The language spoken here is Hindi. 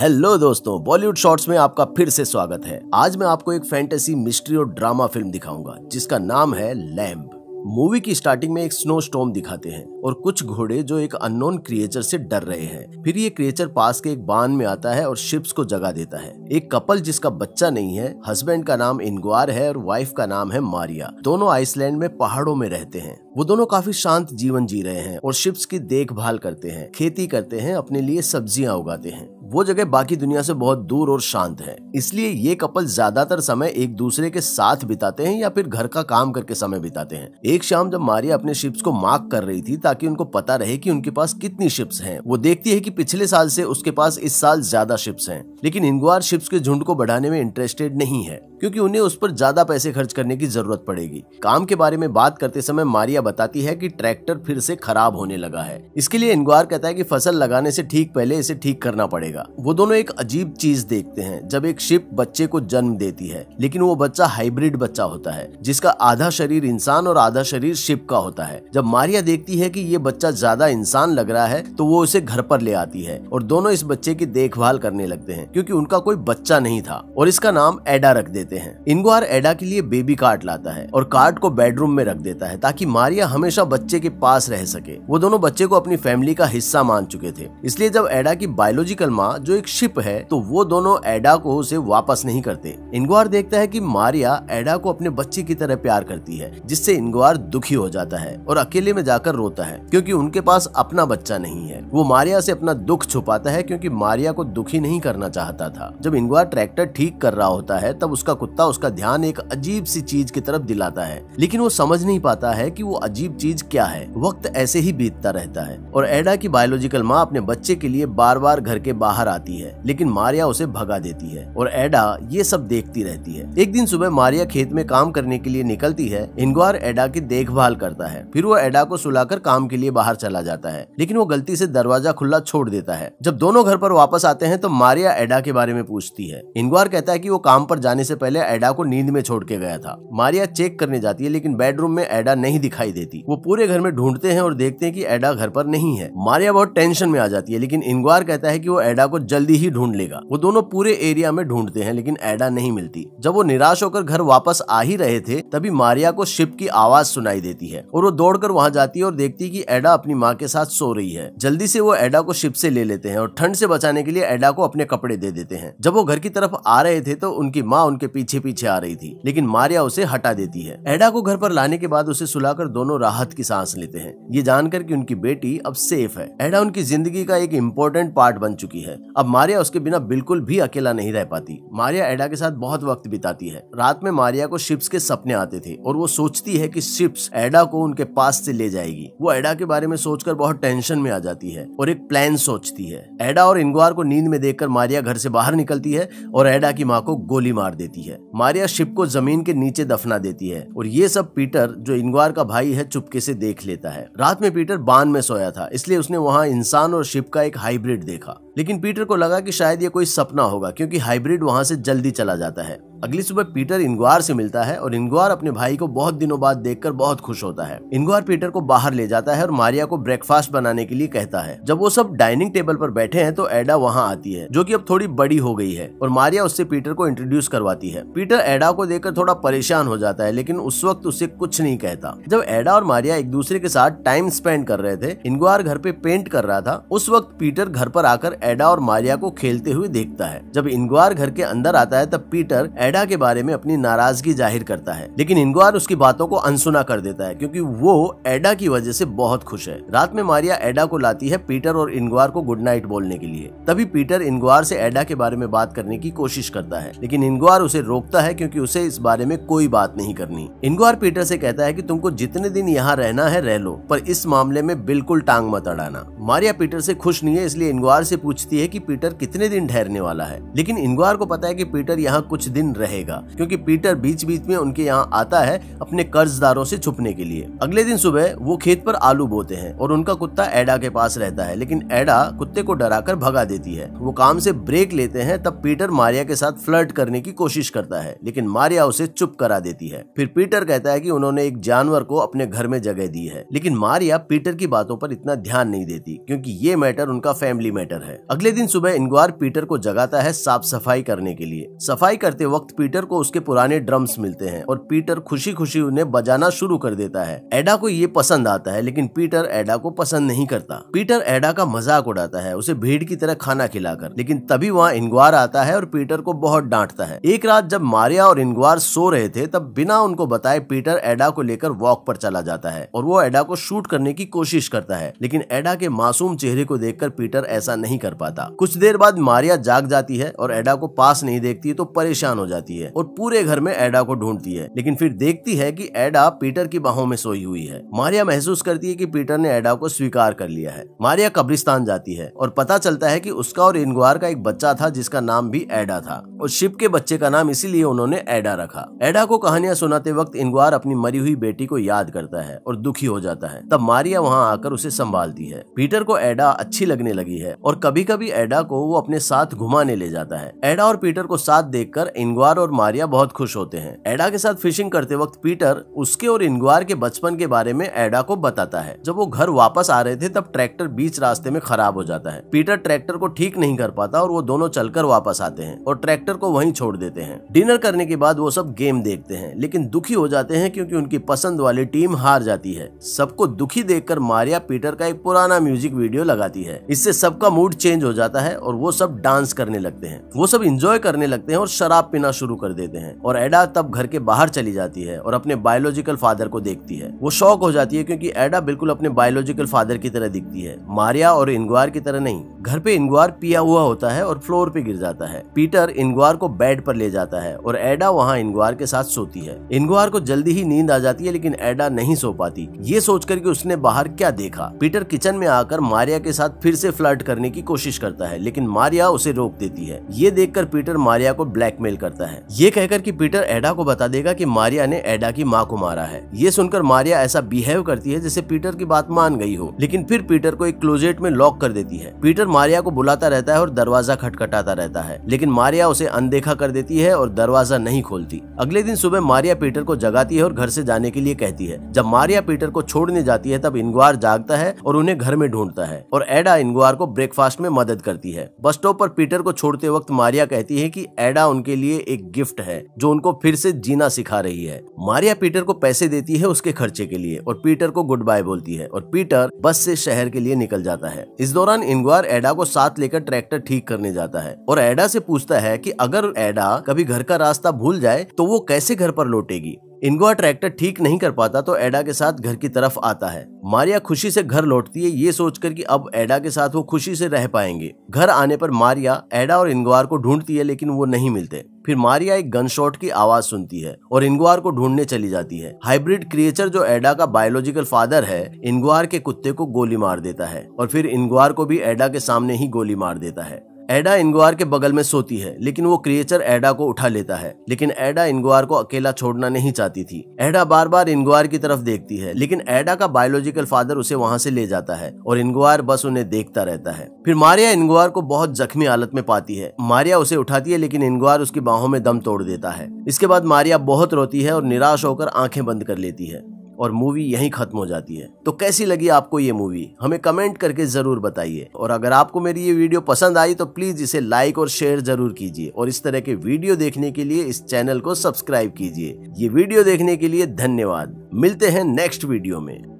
हेलो दोस्तों बॉलीवुड शॉर्ट्स में आपका फिर से स्वागत है आज मैं आपको एक फैंटेसी मिस्ट्री और ड्रामा फिल्म दिखाऊंगा जिसका नाम है लैम्ब मूवी की स्टार्टिंग में एक स्नो स्टॉम दिखाते हैं और कुछ घोड़े जो एक अननोन क्रिएचर से डर रहे हैं फिर ये क्रिएचर पास के एक बांध में आता है और शिप्स को जगा देता है एक कपल जिसका बच्चा नहीं है हस्बैंड का नाम इनग्वार है और वाइफ का नाम है मारिया दोनों आइसलैंड में पहाड़ों में रहते हैं वो दोनों काफी शांत जीवन जी रहे हैं और शिप्स की देखभाल करते हैं खेती करते हैं अपने लिए सब्जियां उगाते हैं वो जगह बाकी दुनिया से बहुत दूर और शांत है इसलिए ये कपल ज्यादातर समय एक दूसरे के साथ बिताते हैं या फिर घर का काम करके समय बिताते हैं एक शाम जब मारिया अपने शिप्स को मार्क कर रही थी ताकि उनको पता रहे कि उनके पास कितनी शिप्स हैं वो देखती है कि पिछले साल से उसके पास इस साल ज्यादा शिप्स हैं लेकिन इंग्वार शिप्स के झुंड को बढ़ाने में इंटरेस्टेड नहीं है क्योंकि उन्हें उस पर ज्यादा पैसे खर्च करने की जरूरत पड़ेगी काम के बारे में बात करते समय मारिया बताती है कि ट्रैक्टर फिर से खराब होने लगा है इसके लिए इंग्वार कहता है कि फसल लगाने से ठीक पहले इसे ठीक करना पड़ेगा मिलेगा वो दोनों एक अजीब चीज देखते हैं जब एक शिप बच्चे को जन्म देती है लेकिन वो बच्चा हाइब्रिड बच्चा होता है जिसका आधा शरीर इंसान और आधा शरीर शिप का होता है जब मारिया देखती है कि ये बच्चा ज्यादा इंसान लग रहा है तो वो उसे घर पर ले आती है और दोनों इस बच्चे की देखभाल करने लगते हैं क्योंकि उनका कोई बच्चा नहीं था और इसका नाम एडा रख देते हैं इनगुआर एडा के लिए बेबी कार्ड लाता है और कार्ड को बेडरूम में रख देता है ताकि मारिया हमेशा बच्चे के पास रह सके वो दोनों बच्चे को अपनी फैमिली का हिस्सा मान चुके थे इसलिए जब एडा की बायोलॉजिकल माँ मामा जो एक शिप है तो वो दोनों एडा को उसे वापस नहीं करते इंग्वार देखता है कि मारिया एडा को अपने बच्चे की तरह प्यार करती है जिससे इंग्वार दुखी हो जाता है और अकेले में जाकर रोता है क्योंकि उनके पास अपना बच्चा नहीं है वो मारिया से अपना दुख छुपाता है क्योंकि मारिया को दुखी नहीं करना चाहता था जब इंग्वार ट्रैक्टर ठीक कर रहा होता है तब उसका कुत्ता उसका ध्यान एक अजीब सी चीज की तरफ दिलाता है लेकिन वो समझ नहीं पाता है की वो अजीब चीज क्या है वक्त ऐसे ही बीतता रहता है और एडा की बायोलॉजिकल माँ अपने बच्चे के लिए बार बार घर के बाहर बाहर आती है लेकिन मारिया उसे भगा देती है और एडा ये सब देखती रहती है एक दिन सुबह मारिया खेत में काम करने के लिए निकलती है इनग्वार एडा की देखभाल करता है फिर वो एडा को सुलाकर काम के लिए बाहर चला जाता है लेकिन वो गलती से दरवाजा खुला छोड़ देता है जब दोनों घर पर वापस आते हैं तो मारिया एडा के बारे में पूछती है इनग्वार कहता है की वो काम पर जाने से पहले एडा को नींद में छोड़ के गया था मारिया चेक करने जाती है लेकिन बेडरूम में एडा नहीं दिखाई देती वो पूरे घर में ढूंढते हैं और देखते हैं की एडा घर पर नहीं है मारिया बहुत टेंशन में आ जाती है लेकिन इनग्वार कहता है की वो एडा एडा को जल्दी ही ढूंढ लेगा वो दोनों पूरे एरिया में ढूंढते हैं लेकिन एडा नहीं मिलती जब वो निराश होकर घर वापस आ ही रहे थे तभी मारिया को शिप की आवाज सुनाई देती है और वो दौड़कर वहाँ जाती है और देखती है कि एडा अपनी माँ के साथ सो रही है जल्दी से वो एडा को शिप से ले लेते हैं और ठंड से बचाने के लिए एडा को अपने कपड़े दे देते हैं जब वो घर की तरफ आ रहे थे तो उनकी माँ उनके पीछे पीछे आ रही थी लेकिन मारिया उसे हटा देती है एडा को घर पर लाने के बाद उसे सुलाकर दोनों राहत की सांस लेते हैं ये जानकर की उनकी बेटी अब सेफ है एडा उनकी जिंदगी का एक इम्पोर्टेंट पार्ट बन चुकी है है अब मारिया उसके बिना बिल्कुल भी अकेला नहीं रह पाती मारिया एडा के साथ बहुत वक्त बिताती है रात में मारिया को शिप्स के सपने आते थे और वो सोचती है कि शिप्स एडा को उनके पास से ले जाएगी वो एडा के बारे में सोचकर बहुत टेंशन में आ जाती है और एक प्लान सोचती है एडा और इंगवार को नींद में देखकर मारिया घर से बाहर निकलती है और एडा की माँ को गोली मार देती है मारिया शिप को जमीन के नीचे दफना देती है और ये सब पीटर जो इंगवार का भाई है चुपके से देख लेता है रात में पीटर बांध में सोया था इसलिए उसने वहाँ इंसान और शिप का एक हाइब्रिड देखा लेकिन पीटर को लगा कि शायद ये कोई सपना होगा क्योंकि हाइब्रिड वहां से जल्दी चला जाता है अगली सुबह पीटर इंग्वार से मिलता है और इंग्वार अपने भाई को बहुत दिनों बाद देखकर बहुत खुश होता है इंग्वार पीटर को बाहर ले जाता है और मारिया को ब्रेकफास्ट बनाने के लिए कहता है जब वो सब डाइनिंग टेबल पर बैठे हैं तो एडा वहाँ आती है जो की अब थोड़ी बड़ी हो गई है और मारिया उससे पीटर को इंट्रोड्यूस करवाती है पीटर एडा को देखकर थोड़ा परेशान हो जाता है लेकिन उस वक्त उसे कुछ नहीं कहता जब एडा और मारिया एक दूसरे के साथ टाइम स्पेंड कर रहे थे इंग्वार घर पे पेंट कर रहा था उस वक्त पीटर घर पर आकर एडा और मारिया को खेलते हुए देखता है जब इंग्वार घर के अंदर आता है तब पीटर एडा नोएडा के बारे में अपनी नाराजगी जाहिर करता है लेकिन इनगुआर उसकी बातों को अनसुना कर देता है क्योंकि वो एडा की वजह से बहुत खुश है रात में मारिया एडा को लाती है पीटर और इंगवार को गुड नाइट बोलने के लिए तभी पीटर इंगवार से एडा के बारे में बात करने की कोशिश करता है लेकिन इंगवार उसे रोकता है क्योंकि उसे इस बारे में कोई बात नहीं करनी इनगुआर पीटर से कहता है कि तुमको जितने दिन यहाँ रहना है रह लो पर इस मामले में बिल्कुल टांग मत अड़ाना मारिया पीटर से खुश नहीं है इसलिए इनगुआर से पूछती है कि पीटर कितने दिन ठहरने वाला है लेकिन इंगवार को पता है कि पीटर यहाँ कुछ दिन रहेगा क्योंकि पीटर बीच बीच में उनके यहाँ आता है अपने कर्जदारों से छुपने के लिए अगले दिन सुबह वो खेत पर आलू बोते हैं और उनका कुत्ता एडा के पास रहता है लेकिन एडा कुत्ते को डराकर भगा देती है वो काम से ब्रेक लेते हैं तब पीटर मारिया के साथ फ्लर्ट करने की कोशिश करता है लेकिन मारिया उसे चुप करा देती है फिर पीटर कहता है की उन्होंने एक जानवर को अपने घर में जगह दी है लेकिन मारिया पीटर की बातों पर इतना ध्यान नहीं देती क्योंकि ये मैटर उनका फैमिली मैटर है अगले दिन सुबह इंग्वार पीटर को जगाता है साफ सफाई करने के लिए सफाई करते वक्त वक्त पीटर को उसके पुराने ड्रम्स मिलते हैं और पीटर खुशी खुशी उन्हें बजाना शुरू कर देता है एडा को ये पसंद आता है लेकिन पीटर एडा को पसंद नहीं करता पीटर एडा का मजाक उड़ाता है उसे भीड़ की तरह खाना खिलाकर लेकिन तभी वहाँ इंग्वार आता है और पीटर को बहुत डांटता है एक रात जब मारिया और इंग्वार सो रहे थे तब बिना उनको बताए पीटर एडा को लेकर वॉक पर चला जाता है और वो एडा को शूट करने की कोशिश करता है लेकिन एडा के मासूम चेहरे को देखकर पीटर ऐसा नहीं कर पाता कुछ देर बाद मारिया जाग जाती है और एडा को पास नहीं देखती तो परेशान हो जाती जाती है और पूरे घर में एडा को ढूंढती है लेकिन फिर देखती है कि एडा पीटर की बाहों में सोई हुई है मारिया महसूस करती है कि पीटर ने एडा को स्वीकार कर लिया है मारिया कब्रिस्तान जाती है और पता चलता है कि उसका और इनगुआर का एक बच्चा था जिसका नाम भी एडा था और शिप के बच्चे का नाम इसीलिए उन्होंने एडा रखा एडा को कहानियां सुनाते वक्त इनगुआर अपनी मरी हुई बेटी को याद करता है और दुखी हो जाता है तब मारिया वहाँ आकर उसे संभालती है पीटर को एडा अच्छी लगने लगी है और कभी कभी एडा को वो अपने साथ घुमाने ले जाता है एडा और पीटर को साथ देखकर इनगुआर इनग्वार और मारिया बहुत खुश होते हैं एडा के साथ फिशिंग करते वक्त पीटर उसके और इनग्वार के बचपन के बारे में एडा को बताता है जब वो घर वापस आ रहे थे तब ट्रैक्टर बीच रास्ते में खराब हो जाता है पीटर ट्रैक्टर को ठीक नहीं कर पाता और वो दोनों चलकर वापस आते हैं और ट्रैक्टर को वहीं छोड़ देते हैं डिनर करने के बाद वो सब गेम देखते हैं लेकिन दुखी हो जाते हैं क्योंकि उनकी पसंद वाली टीम हार जाती है सबको दुखी देखकर मारिया पीटर का एक पुराना म्यूजिक वीडियो लगाती है इससे सबका मूड चेंज हो जाता है और वो सब डांस करने लगते हैं वो सब इंजॉय करने लगते हैं और शराब पीना शुरू कर देते हैं और एडा तब घर के बाहर चली जाती है और अपने बायोलॉजिकल फादर को देखती है वो शौक हो जाती है क्योंकि एडा बिल्कुल अपने बायोलॉजिकल फादर की तरह दिखती है मारिया और इंग्वार की तरह नहीं घर पे इंग्वार पिया हुआ होता है और फ्लोर पे गिर जाता है पीटर इंग्वार को बेड पर ले जाता है और एडा वहाँ इंग्वार के साथ सोती है इंग्वार को जल्दी ही नींद आ जाती है लेकिन एडा नहीं सो पाती ये सोचकर कि उसने बाहर क्या देखा पीटर किचन में आकर मारिया के साथ फिर से फ्लर्ट करने की कोशिश करता है लेकिन मारिया उसे रोक देती है ये देखकर पीटर मारिया को ब्लैकमेल करता है जाता है ये कहकर कि पीटर एडा को बता देगा कि मारिया ने एडा की माँ को मारा है ये सुनकर मारिया ऐसा बिहेव करती है जैसे पीटर की बात मान गई हो लेकिन फिर पीटर को एक क्लोजेट में लॉक कर देती है पीटर मारिया को बुलाता रहता है और दरवाजा खटखटाता रहता है लेकिन मारिया उसे अनदेखा कर देती है और दरवाजा नहीं खोलती अगले दिन सुबह मारिया पीटर को जगाती है और घर से जाने के लिए कहती है जब मारिया पीटर को छोड़ने जाती है तब इंगवार जागता है और उन्हें घर में ढूंढता है और एडा इंगवार को ब्रेकफास्ट में मदद करती है बस स्टॉप पर पीटर को छोड़ते वक्त मारिया कहती है की एडा उनके लिए एक गिफ्ट है जो उनको फिर से जीना सिखा रही है मारिया पीटर को पैसे देती है उसके खर्चे के लिए और पीटर को गुड बाय बोलती है और पीटर बस से शहर के लिए निकल जाता है इस दौरान इनगुआर एडा को साथ लेकर ट्रैक्टर ठीक करने जाता है और एडा से पूछता है कि अगर एडा कभी घर का रास्ता भूल जाए तो वो कैसे घर पर लौटेगी इनको अट्रैक्टर ठीक नहीं कर पाता तो एडा के साथ घर की तरफ आता है मारिया खुशी से घर लौटती है ये सोचकर कि अब एडा के साथ वो खुशी से रह पाएंगे घर आने पर मारिया एडा और इंगवार को ढूंढती है लेकिन वो नहीं मिलते फिर मारिया एक गनशॉट की आवाज सुनती है और इंगवार को ढूंढने चली जाती है हाइब्रिड क्रिएचर जो एडा का बायोलॉजिकल फादर है इंगवार के कुत्ते को गोली मार देता है और फिर इंगवार को भी एडा के सामने ही गोली मार देता है एडा इंग्वार के बगल में सोती है लेकिन वो क्रिएचर एडा को उठा लेता है लेकिन एडा इंग्वार को अकेला छोड़ना नहीं चाहती थी एडा बार बार इंग्वार की तरफ देखती है लेकिन एडा का बायोलॉजिकल फादर उसे वहाँ से ले जाता है और इंग्वार बस उन्हें देखता रहता है फिर मारिया इंग्वार को बहुत जख्मी हालत में पाती है मारिया उसे उठाती है लेकिन इंग्वार उसकी बाहों में दम तोड़ देता है इसके बाद मारिया बहुत रोती है और निराश होकर आंखें बंद कर लेती है और मूवी यहीं खत्म हो जाती है तो कैसी लगी आपको ये मूवी हमें कमेंट करके ज़रूर बताइए और अगर आपको मेरी ये वीडियो पसंद आई तो प्लीज़ इसे लाइक और शेयर ज़रूर कीजिए और इस तरह के वीडियो देखने के लिए इस चैनल को सब्सक्राइब कीजिए ये वीडियो देखने के लिए धन्यवाद मिलते हैं नेक्स्ट वीडियो में